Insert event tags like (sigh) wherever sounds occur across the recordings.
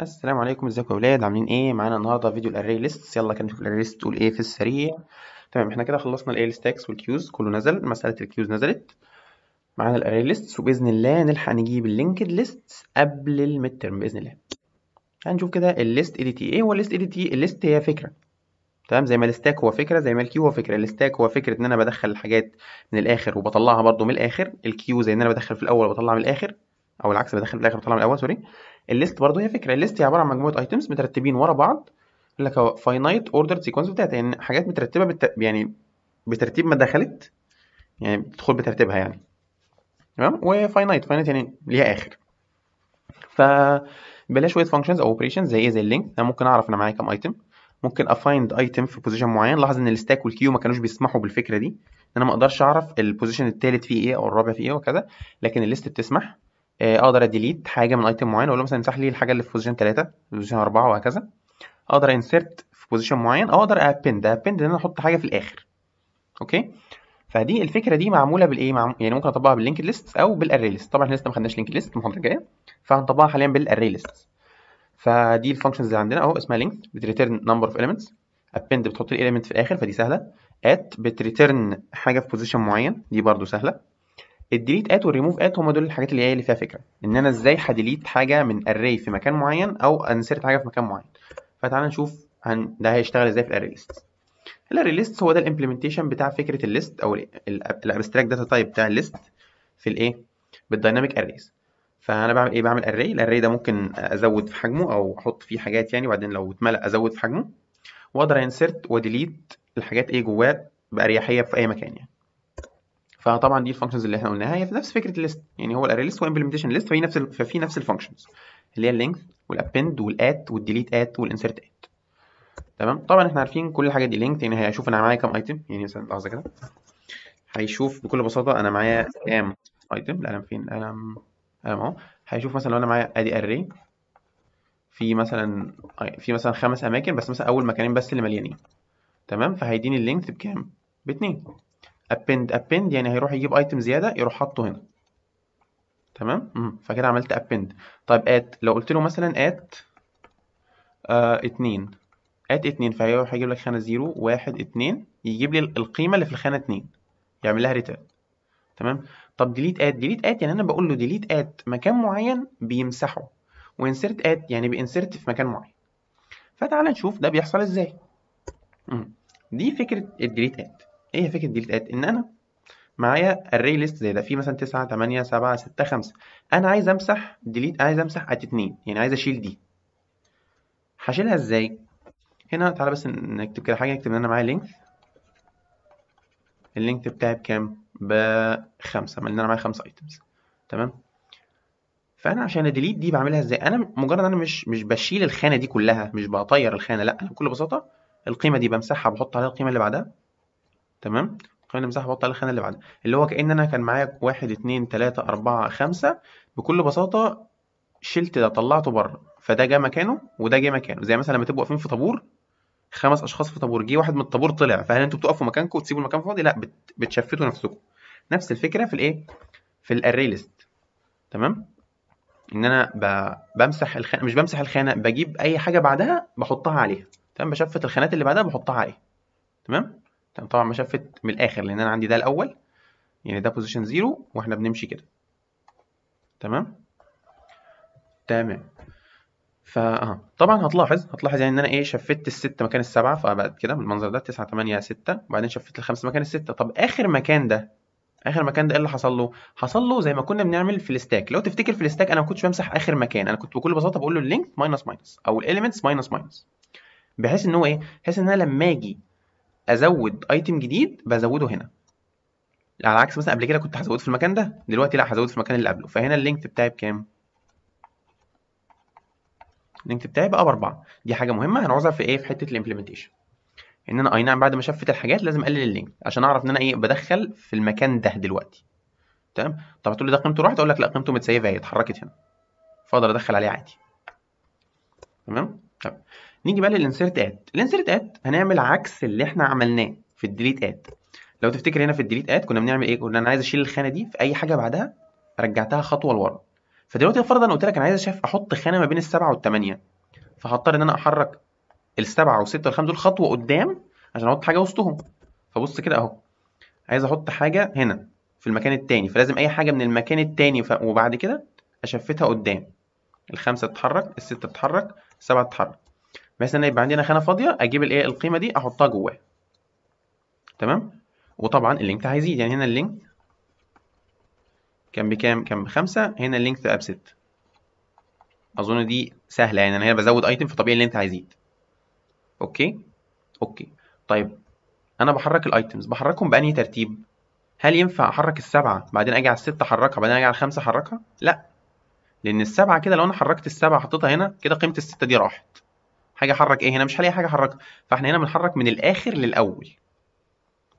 السلام عليكم ازيكم يا ولاد عاملين ايه معانا النهارده فيديو الاري ليست يلا كده نشوف الاري ليست تقول ايه في السريع تمام احنا كده خلصنا الاي ستاكس والكيوز كله نزل مساله الكيوز نزلت معانا الاري ليست وباذن الله نلحق نجيب اللينكد ليست قبل الميد باذن الله هنشوف كده الليست اي تي ايه هو الليست اي تي الليست هي فكره تمام زي ما الستاك هو فكره زي ما الكيو هو فكره الستاك هو فكره ان انا بدخل الحاجات من الاخر وبطلعها برده من الاخر الكيو زي ان انا بدخل في الاول وبطلع من الاخر او العكس بدخل في الاخر وبطلع من الاول سوري الليست برضه هي فكره الليست هي عباره عن مجموعه ايتمز مترتبين ورا بعض يقول لك اهو فاينايت اوردر سيكونس بتاعت يعني حاجات مترتبه بت... يعني بترتيب ما دخلت يعني بتدخل بترتيبها يعني تمام وفاينايت فاينايت يعني ليها اخر ف بلاش شويه فانكشنز او اوبريشنز زي ايه زي اللينك انا ممكن اعرف انا معايا كام ايتم ممكن افايند ايتم في بوزيشن معين لاحظ ان الستاك والكيو ما كانوش بيسمحوا بالفكره دي انا ما اقدرش اعرف البوزيشن الثالث فيه ايه او الرابع فيه ايه وكذا لكن الليست بتسمح آه، اقدر اديليت حاجه من ايتم معين اقول له مثلا امسح لي الحاجه اللي في بوزيشن 3 بوزيشن 4 وهكذا اقدر انسرت في بوزيشن معين او اقدر ابند ابند ان انا احط حاجه في الاخر اوكي فدي الفكره دي معموله بالايه معم... يعني ممكن اطبقها باللينك ليست او بالاري ليست طبعا احنا لسه ما خدناش لينك ليست المحاضره الجايه فهنطبقها حاليا بالاري ليست فدي الفانكشنز اللي عندنا اهو اسمها لينك بتريتيرن نمبر اوف اليمنتس ابند بتحط الاليمنت في الاخر فدي سهله ات بتريتيرن حاجه في بوزيشن معين دي برده سهله الديليت ات والريموف ات هما دول الحاجات اللي هي اللي فيها فكره ان انا ازاي هديليت حاجه من اري في مكان معين او انسرت حاجه في مكان معين فتعالى نشوف هن... ده هيشتغل ازاي في الاري ليست الاري ليست هو ده الامبلمنتيشن بتاع فكره الليست او الابستراكت داتا تايب بتاع الليست في الايه بالدايناميك اريز فانا بعمل ايه بعمل اري الاري ده ممكن ازود في حجمه او احط فيه حاجات يعني وبعدين لو اتملأ ازود في حجمه واقدر انسرت وديليت الحاجات ايه جواه باريحيه في اي مكان يعني فطبعا دي الفانكشنز اللي احنا قلناها هي في نفس فكره الليست يعني هو الاري ليست وامبلمنتيشن ليست فهي نفس ففي نفس الفانكشنز اللي هي اللينث والابند والات والديليت ات والانسرت ات تمام طبعا احنا عارفين كل حاجه دي لينث يعني هيشوف انا معايا كام ايتم يعني مثلا لحظه كده هيشوف بكل بساطه انا معايا كام ايتم القلم فين القلم اهو هيشوف مثلا لو انا معايا ادي اري في مثلا في مثلا خمس اماكن بس مثلا اول مكانين بس اللي مليانين تمام فهيديني اللينث بكام باتنين append append يعني هيروح يجيب ايتم زياده يروح حاطه هنا تمام فكده عملت append طيب add لو قلت له مثلا ات آه اتنين add اتنين فهيروح يجيب لك خانه زيرو واحد اتنين يجيب لي القيمه اللي في الخانه اتنين يعمل لها return تمام طب ديليت ات ديليت ات يعني انا بقول له ديليت ات مكان معين بيمسحه وانسرت ات يعني بانسرت في مكان معين فتعال نشوف ده بيحصل ازاي دي فكره الديليت ات ايه فكره ديليت ان انا معايا اري ليست زي ده في مثلا 9 8 7 6 5 انا عايز امسح ديليت عايز امسح ات 2 يعني عايز اشيل دي هشيلها ازاي هنا تعالى بس نكتب كده حاجه نكتب ان انا معايا لينث اللينث بتاعي بكام بخمسة ما انا معايا خمسة ايتمز تمام فانا عشان اديليت دي بعملها ازاي انا مجرد انا مش مش بشيل الخانه دي كلها مش بطير الخانه لا انا بكل بساطه القيمه دي بمسحها بحط عليها القيمه اللي بعدها تمام خلينا نمسح مساحه على الخانه اللي بعدها اللي هو كان انا كان معايا 1 2 3 4 5 بكل بساطه شلت ده طلعته بره فده جه مكانه وده جه مكانه زي مثلا لما تبقوا واقفين في طابور خمس اشخاص في طابور جه واحد من الطابور طلع فهل انتوا بتقفوا مكانكم وتسيبوا المكان فاضي لا بت... بتشفتوا نفسكم نفس الفكره في الايه في الاري ليست تمام ان انا ب... بمسح الخانه مش بمسح الخانه بجيب اي حاجه بعدها بحطها عليها تمام بشفت الخانات اللي بعدها بحطها عليها تمام طبعا بشفت من الاخر لان انا عندي ده الاول يعني ده بوزيشن زيرو واحنا بنمشي كده تمام تمام فا اه طبعا هتلاحظ هتلاحظ يعني ان انا ايه شفت الست مكان السبعه فبقت كده بالمنظر ده 9 8 6 وبعدين شفت الخمسه مكان السته طب اخر مكان ده اخر مكان ده ايه اللي حصل له؟ حصل له زي ما كنا بنعمل في الستاك لو تفتكر في الستاك انا ما كنتش بمسح اخر مكان انا كنت بكل بساطه بقول له اللينك ماينس ماينس او الاليمنتس ماينس ماينس بحيث ان هو ايه؟ بحيث ان انا لما اجي ازود ايتم جديد بزوده هنا على عكس مثلا قبل كده كنت هزوده في المكان ده دلوقتي لا هزوده في المكان اللي قبله فهنا اللينكت بتاعي بكام اللينكت بتاعي بقى باربعه دي حاجه مهمه هنعوزها في ايه في حته الامبلمنتيشن ان انا اي نعم بعد ما شفت الحاجات لازم اقلل اللينك عشان اعرف ان انا ايه بدخل في المكان ده دلوقتي تمام طب هتقول لي ده قيمته راحت اقول لك لا قيمته متسيفه اهي اتحركت هنا فاقدر ادخل عليه عادي تمام طب نيجي بقى للانسيرت ات الانسيرت ات هنعمل عكس اللي احنا عملناه في الديليت ات لو تفتكر هنا في الديليت ات كنا بنعمل ايه قلنا انا عايز اشيل الخانه دي في اي حاجه بعدها رجعتها خطوه لورا فدلوقتي افرض انا قلت لك انا عايز شايف احط خانه ما بين السبعه والثمانيه فهضطر ان انا احرك السبعه والسته والخمسه دول خطوه قدام عشان احط حاجه وسطهم فبص كده اهو عايز احط حاجه هنا في المكان الثاني فلازم اي حاجه من المكان الثاني وبعد كده اشفتها قدام الخمسه تتحرك السته تتحرك السبعه تتحرك مثلا يبقى عندنا خانه فاضيه اجيب الايه القيمه دي احطها جواها تمام وطبعا اللينك هيزيد يعني هنا اللينك كان بكام كان بخمسة هنا اللينك بقى بستة اظن دي سهله يعني انا هنا بزود ايتم فطبيعي اللينك هيزيد اوكي اوكي طيب انا بحرك الايتمز بحركهم بانهي ترتيب هل ينفع احرك السبعه بعدين اجي على السته احركها بعدين اجي على الخمسه احركها لا لان السبعه كده لو انا حركت السبعه حطيتها هنا كده قيمه السته دي راحت حاجه حرك ايه هنا مش هلاقي حاجه حركها فاحنا هنا بنحرك من الاخر للاول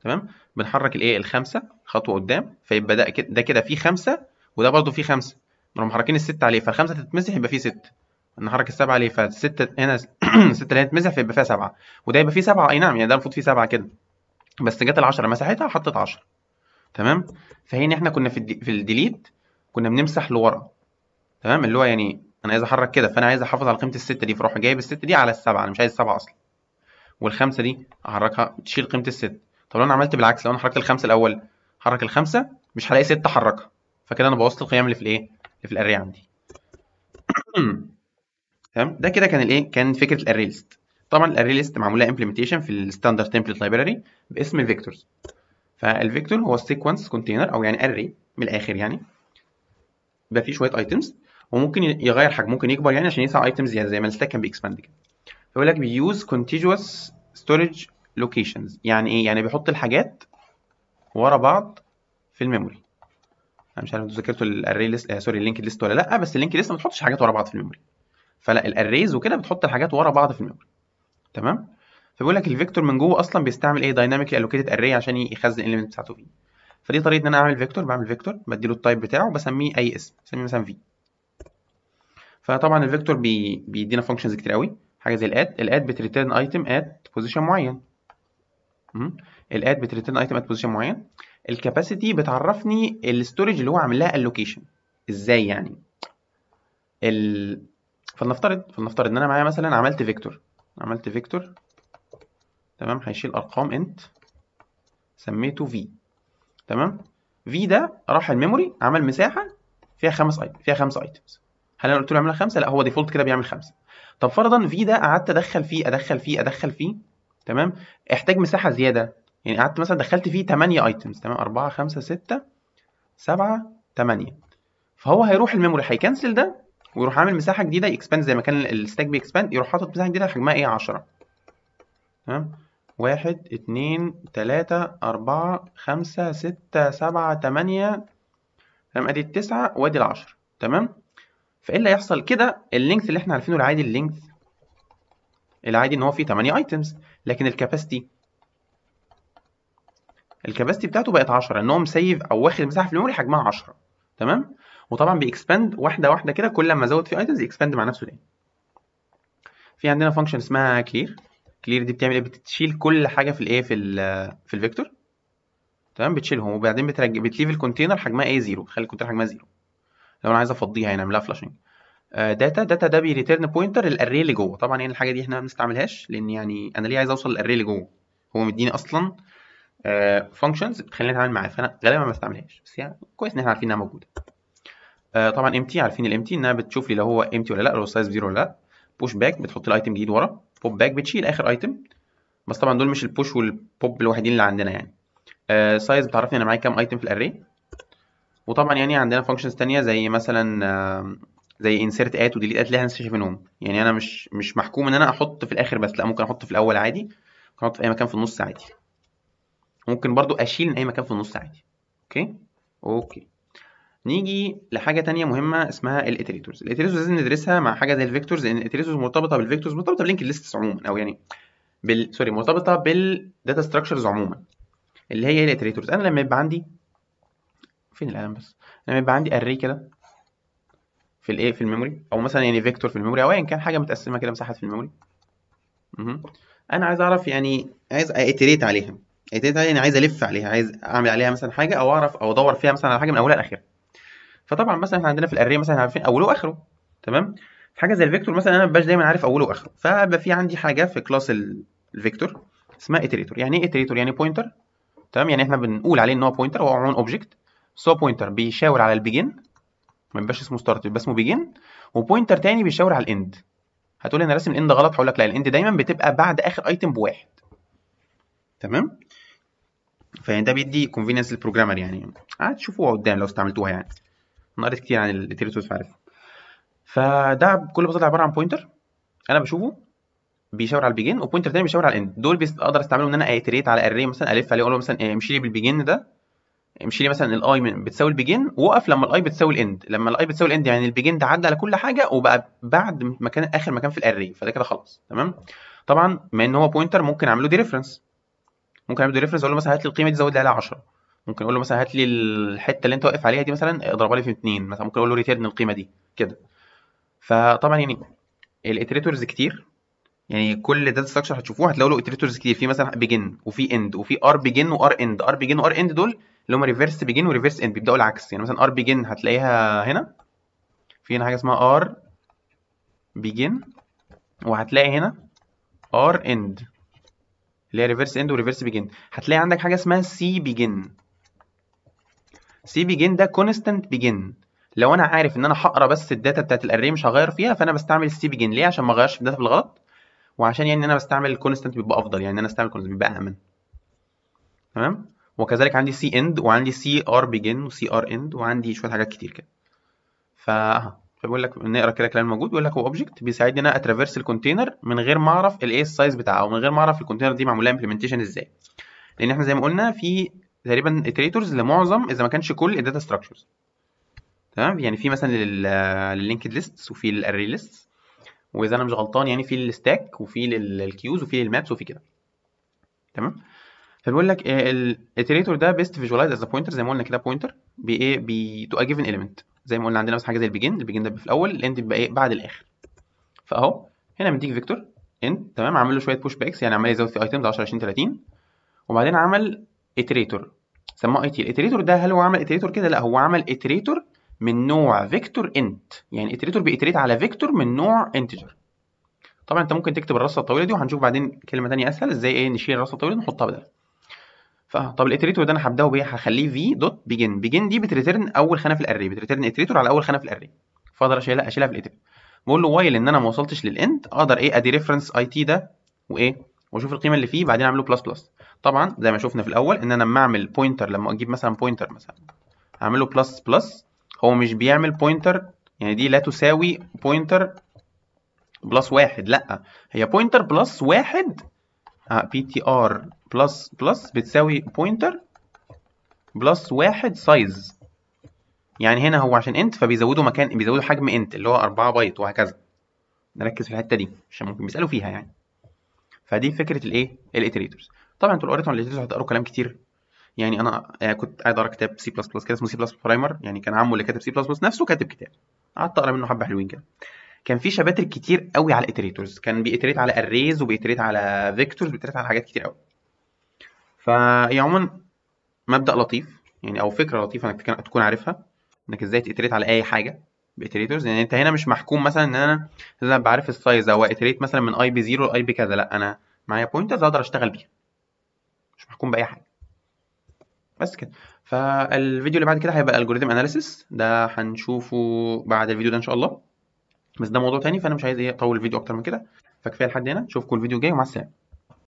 تمام بنحرك الايه الخمسه خطوه قدام فيبقى ده كده ده كده فيه خمسه وده برضو فيه خمسه نروح محركين الست عليه فالخمسه تتمسح يبقى فيه ست نحرك السبعه عليه فالسته هنا السته (clears throat) اللي هي تتمسح فيبقى فيها سبعه وده يبقى فيه سبعه اي نعم يعني ده المفروض فيه سبعه كده بس جت ال10 مسحتها حطت 10 تمام فهنا احنا كنا في الديليت كنا بنمسح لورا تمام اللي هو يعني انا عايز احرك كده فانا عايز احافظ على قيمه السته دي فاروح جايب السته دي على السبعه انا مش عايز السبعه اصلا والخمسه دي احركها تشيل قيمه الست طب لو انا عملت بالعكس لو انا حركت الخمسه الاول حرك الخمسه مش هلاقي ست احركها فكده انا بوظت القيم اللي في الايه اللي في الاري عندي (clears throat) تمام ده كده كان الايه كان فكره الاري ليست طبعا الاري ليست معموله امبلمنتيشن في الستاندرد تمبلت لايبراري باسم الفيكتورز فالفيكتور هو سيكونس كونتينر او يعني اري من الاخر يعني بقى فيه شويه ايتمز وممكن يغير حجمه ممكن يكبر يعني عشان يدفع ايتمز زياده زي ما الستاك كان بيكسباند كده فيقول لك بيوز كونتيجوس ستورج لوكيشنز يعني ايه يعني بيحط الحاجات ورا بعض في الميموري انا مش عارف انتوا ذاكرتوا الاري ليست آه سوري اللينك ليست ولا لا بس اللينك ليست ما بتحطش حاجات ورا بعض في الميموري فلا الاريز وكده بتحط الحاجات ورا بعض في الميموري تمام فبيقول لك الفيكتور من جوه اصلا بيستعمل ايه دايناميكلي الوكيتد اري عشان يخزن الاليمنت بتاعته فيه فدي طريقه ان انا اعمل فيكتور بعمل فيكتور له التايب بتاعه بسميه اي اسم بسميه مثلا في فطبعا الفيكتور بي... بيدينا فانكشنز كتير قوي حاجه زي الاد الاد بتريتيرن ايتم ات بوزيشن معين الاد بتريتيرن ايتم ات بوزيشن معين الكاباسيتي بتعرفني الاستورج اللي هو عامل لها اللوكيشن ازاي يعني ال... فلنفترض فلنفترض ان انا معايا مثلا عملت فيكتور عملت فيكتور تمام هيشيل ارقام انت سميته في تمام في ده راح الميموري عمل مساحه فيها خمس ايتم فيها خمس ايتمز هل انا قلت له اعملها خمسه لا هو ديفولت كده بيعمل خمسه طب فرضا في ده قعدت ادخل فيه ادخل فيه ادخل فيه تمام احتاج مساحه زياده يعني قعدت مثلا دخلت فيه 8 ايتمز تمام 4 5 6 7 8 فهو هيروح الميموري هيكنسل ده ويروح عامل مساحه جديده اكسباند زي ما كان الستاك بيكسباند يروح حاطط مساحه جديده حجمها ايه 10 تمام 1 2 3 4 5 6 7 8 تمام أدي التسعة وأدي العشرة تمام فايه اللي هيحصل كده اللينث اللي احنا عارفينه العادي اللينث العادي ان هو فيه 8 ايتمز لكن الكاباسيتي الكاباسيتي بتاعته بقت 10 ان هو مسيف او واخد مساحه في الميموري حجمها 10 تمام وطبعا بيكسباند واحده واحده كده كل ما ازود فيه ايتمز يكسباند مع نفسه تاني في عندنا فانكشن اسمها كلير كلير دي بتعمل ايه بتشيل كل حاجه في الايه في الـ في الفيكتور تمام بتشيلهم وبعدين بترجع بتليف الكونتينر حجمها ايه زيرو خلي الكونتينر حجمها زيرو لو انا عايز افضيها يعني اعملها فلاشنج داتا داتا ده بيريتيرن بوينتر الاري اللي جوه طبعا يعني الحاجه دي احنا ما بنستعملهاش لان يعني انا ليه عايز اوصل الاري اللي جوه هو مديني اصلا فانكشنز آه، بتخليني اتعامل معاه فانا غالبا ما بستعملهاش بس يعني كويس ان احنا عارفين انها موجوده آه، طبعا امتي عارفين الامتي انها بتشوف لي لو هو امتي ولا لا لو سايز زيرو ولا لا بوش باك بتحط لي ايتم جديد ورا بوب باك بتشيل اخر ايتم بس طبعا دول مش البوش والبوب الوحيدين اللي عندنا يعني سايز آه، بتعرفني انا معايا كام ايتم في الاري وطبعا يعني عندنا فانكشنز تانية زي مثلا زي انسيرت ات وديليت ات اللي احنا لسه شايفينهم يعني انا مش مش محكوم ان انا احط في الاخر بس لا ممكن احط في الاول عادي ممكن احط في اي مكان في النص عادي ممكن برضو اشيل من اي مكان في النص عادي اوكي اوكي نيجي لحاجه تانية مهمه اسمها الاتريتورز الاتريتورز لازم ندرسها مع حاجه زي الفيكتورز لان الاتريتورز مرتبطه بالفيكتورز مرتبطه بلينك ليست عموما او يعني بال سوري مرتبطه بالداتا ستراكشرز عموما اللي هي الاتريتورز انا لما يبقى عندي فين القلم بس لما يبقى عندي اري كده في الايه في الميموري او مثلا يعني فيكتور في الميموري او ايا كان حاجه متقسمه كده مساحات في الميموري انا عايز اعرف يعني عايز ايتريت عليها ايتريت عليها يعني عايز الف عليها عايز اعمل عليها مثلا حاجه او اعرف او ادور فيها مثلا على حاجه من اولها لاخرها فطبعا مثلا احنا عندنا في الاري مثلا عارفين اوله واخره تمام حاجه زي الفيكتور مثلا انا مابقاش دايما عارف اوله واخره فبقى في عندي حاجه في كلاس الفيكتور اسمها ايتريتور يعني ايه ايتريتور يعني بوينتر تمام يعني احنا بنقول عليه ان هو بوينتر هو عموما اوبجكت سو بوينتر بيشاور على البيجن ما بيبقاش اسمه ستارت بيبقى اسمه بيجن وبوينتر تاني بيشاور على الاند هتقول انا راسم الاند غلط هقول لك لا الاند دايما بتبقى بعد اخر ايتم بواحد تمام فيعني ده بيدي كونفينينس للبروجرامر يعني هتشوفوها قدام لو استعملتوها يعني انا قريت كتير عن الاتريتوس عارف فده بكل بساطه عباره عن بوينتر انا بشوفه بيشاور على البيجن وبوينتر تاني بيشاور على الاند دول اقدر استعملهم ان انا ايتريت على اري مثلا الف عليه اقول له مثلا امشي لي بالبيجن ده امشي لي مثلا الاي بتساوي البيجن وقف لما الاي بتساوي الاند لما الاي بتساوي الاند يعني البيجن ده عدى على كل حاجه وبقى بعد مكان اخر مكان في الاري فده كده خلاص تمام طبعا بما ان هو بوينتر ممكن اعمل له ريفرنس ممكن اعمل له ريفرنس اقول له مثلا هات لي القيمه دي زود لي عليها 10 ممكن اقول له مثلا هات لي الحته اللي انت واقف عليها دي مثلا اضربها لي في 2 مثلا ممكن اقول له ريتيرن القيمه دي كده فطبعا يعني الاتريتورز كتير يعني كل داتا ستراكشر هتشوفوه هتلاقوا له اتريتورز كتير في مثلا بيجن وفي اند وفي ار بيجن وار اند ار بيجن وار اند دول اللي هم ريفرس بيجن وريفرس اند بيبداوا العكس يعني مثلا ار بيجن هتلاقيها هنا في هنا حاجه اسمها ار بيجن وهتلاقي هنا ار اند اللي هي ريفرس اند وريفرس بيجن هتلاقي عندك حاجه اسمها سي بيجن سي بيجن ده كونستنت بيجن لو انا عارف ان انا هقرا بس الداتا بتاعت الاري مش هغير فيها فانا بستعمل سي بيجن ليه عشان ما اغيرش الداتا بالغلط وعشان يعني انا بستعمل الكونستنت بيبقى افضل يعني انا استعمل كونستنت بيبقى امن تمام وكذلك عندي سي اند وعندي سي ار بيجن وسي ار اند وعندي شويه حاجات كتير كده ف فبيقول لك نقرا كده الكلام الموجود بيقول لك هو اوبجكت بيساعدني ان انا اترافيرس الكونتينر من غير ما اعرف الايه السايز بتاعه او من غير ما اعرف الكونتينر دي معموله امبلمنتيشن ازاي لان احنا زي ما قلنا في تقريبا اتريتورز لمعظم اذا ما كانش كل الداتا ستراكشرز تمام يعني في مثلا لللينكد ليستس وفي الاري ليستس واذا انا مش غلطان يعني في للستاك وفي للكيوز وفي للمابس وفي كده تمام فبيقول لك آه، الاتريتور ده بيست فيجواليز از بوينتر زي ما قلنا كده بوينتر بايه بي تو ا جيفن اليمنت زي ما قلنا عندنا مثلا حاجه زي البيجن البيجن ده في الاول الاند بيبقى ايه بعد الاخر فاهو هنا مديك فيكتور انت تمام عامل له شويه بوش باكس يعني عمال يزود في ايتمز 10 20 30 وبعدين عمل اتريتور سماه اي تي الاتريتور ده هل هو عمل اتريتور كده لا هو عمل اتريتور من نوع فيكتور انت يعني اتريتور بيتريت على فيكتور من نوع انتجر طبعا انت ممكن تكتب الرصه الطويله دي وهنشوف بعدين كلمه ثانيه اسهل ازاي ايه نشيل الرصه الطويله نحطها بدل فطب الاتريتور ده انا هبداه بايه هخليه في دوت بيجن بيجن دي بتريترن اول خانه في الاري بتريترن اتريتور على اول خانه في الاري فاقدر اشيلها اشيلها في الاتريتور بقول له وايل ان انا ما وصلتش للانت اقدر ايه ادي ريفرنس اي تي ده وايه واشوف القيمه اللي فيه بعدين اعمله بلس بلس طبعا زي ما شفنا في الاول ان انا لما اعمل بوينتر لما اجيب مثلا بوينتر مثلا اعمله بلس بلس هو مش بيعمل بوينتر يعني دي لا تساوي بوينتر بلس واحد لأ هي بوينتر بلس واحد بي تي ار بلس بلس بتساوي بوينتر بلس واحد سايز يعني هنا هو عشان انت فبيزودوا مكان بيزودوا حجم انت اللي هو 4 بايت وهكذا نركز في الحته دي عشان ممكن بيسالوا فيها يعني فدي فكره الايه الايتريتورز طبعا انتوا عن الايتريتورز هتقروا كلام كتير يعني انا يعني كنت قاعد اقرا كتاب سي بلس بلس كده اسمه سي بلس برايمر يعني كان عمه اللي كاتب سي بلس بلس نفسه كاتب كتاب قعدت اقرا منه حبه حلوين كده كان في شباتر كتير قوي على الاتريتورز كان بيتريت على اريز وبيتريت على فيكتورز بيتريت على حاجات كتير قوي فهي يعني عموما مبدا لطيف يعني او فكره لطيفه انك تكون عارفها انك ازاي تتريت على اي حاجه باتريتورز يعني انت هنا مش محكوم مثلا ان انا لازم ابقى عارف السايز او اتريت مثلا من اي بي 0 لاي بي كذا لا انا معايا بوينترز اقدر اشتغل بيها مش محكوم باي حاجه بس كده فالفيديو اللي بعد كده هيبقى الالجوريزم اناليسيس ده هنشوفه بعد الفيديو ده ان شاء الله بس ده موضوع تاني فانا مش عايز ايه اطول الفيديو اكتر من كده فكفايه لحد هنا اشوفكم الفيديو الجاي ومع السلامه